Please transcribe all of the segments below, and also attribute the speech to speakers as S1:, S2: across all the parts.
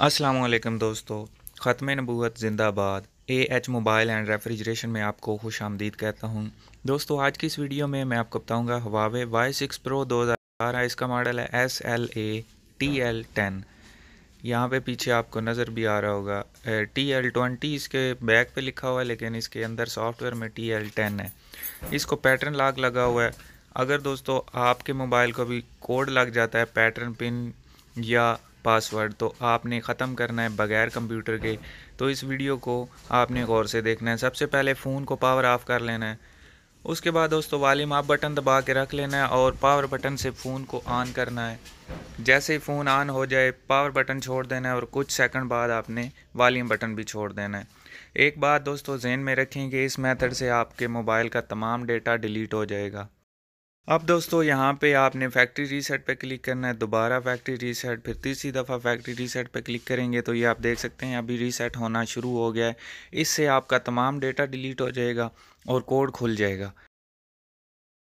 S1: वालेकुम दोस्तों ख़त्म नबूत ज़िंदाबाद A H mobile and refrigeration में आपको खुश आमदीद कहता हूँ दोस्तों आज की इस वीडियो में मैं आपको बताऊँगा हवावे वाई सिक्स प्रो दो हज़ार बारह इसका मॉडल है S L A T L ten यहाँ पर पीछे आपको नज़र भी आ रहा होगा टी एल ट्वेंटी इसके बैक पे लिखा हुआ है लेकिन इसके अंदर सॉफ्टवेयर में टी एल टेन है इसको पैटर्न लाग लगा हुआ है अगर दोस्तों आपके मोबाइल को भी कोड लग जाता है पैटर्न पिन या पासवर्ड तो आपने ख़त्म करना है बगैर कंप्यूटर के तो इस वीडियो को आपने गौर से देखना है सबसे पहले फ़ोन को पावर ऑफ़ कर लेना है उसके बाद दोस्तों वालीम आप बटन दबा के रख लेना है और पावर बटन से फ़ोन को ऑन करना है जैसे ही फ़ोन ऑन हो जाए पावर बटन छोड़ देना है और कुछ सेकंड बाद आपने वालीम बटन भी छोड़ देना है एक बात दोस्तों जेन में रखें कि इस मेथड से आपके मोबाइल का तमाम डेटा डिलीट हो जाएगा अब दोस्तों यहाँ पे आपने फैक्ट्री रीसेट पे क्लिक करना है दोबारा फैक्ट्री रीसेट फिर तीसरी दफ़ा फैक्ट्री रीसेट पे क्लिक करेंगे तो ये आप देख सकते हैं अभी रीसेट होना शुरू हो गया है इससे आपका तमाम डेटा डिलीट हो जाएगा और कोड खुल जाएगा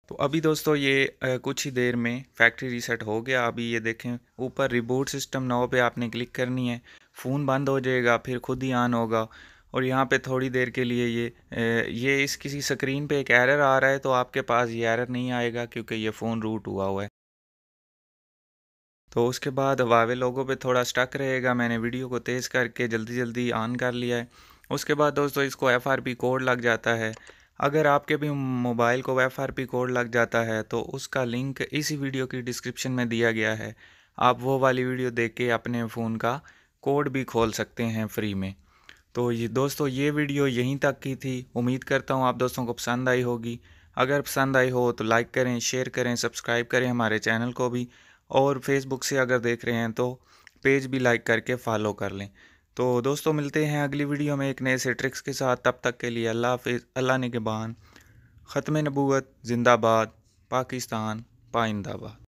S1: तो अभी दोस्तों ये कुछ ही देर में फैक्ट्री रीसेट हो गया अभी ये देखें ऊपर रिबोट सिस्टम नाव पे आपने क्लिक करनी है फ़ोन बंद हो जाएगा फिर खुद ही ऑन होगा और यहाँ पे थोड़ी देर के लिए ये ये इस किसी स्क्रीन पे एक एरर आ रहा है तो आपके पास ये एरर नहीं आएगा क्योंकि ये फ़ोन रूट हुआ हुआ है तो उसके बाद वावे लोगों पे थोड़ा स्टक रहेगा मैंने वीडियो को तेज़ करके जल्दी जल्दी ऑन कर लिया है उसके बाद दोस्तों इसको एफ कोड लग जाता है अगर आपके भी मोबाइल को एफ कोड लग जाता है तो उसका लिंक इसी वीडियो की डिस्क्रिप्शन में दिया गया है आप वो वाली वीडियो देख के अपने फ़ोन का कोड भी खोल सकते हैं फ्री में तो ये दोस्तों ये वीडियो यहीं तक की थी उम्मीद करता हूँ आप दोस्तों को पसंद आई होगी अगर पसंद आई हो तो लाइक करें शेयर करें सब्सक्राइब करें हमारे चैनल को भी और फेसबुक से अगर देख रहे हैं तो पेज भी लाइक करके फॉलो कर लें तो दोस्तों मिलते हैं अगली वीडियो में एक नए से ट्रिक्स के साथ तब तक के लिए अल्लाह हाफिज़ अल्लाह बहान ख़त्म नबूत ज़िंदाबाद पाकिस्तान पाइंदाबाद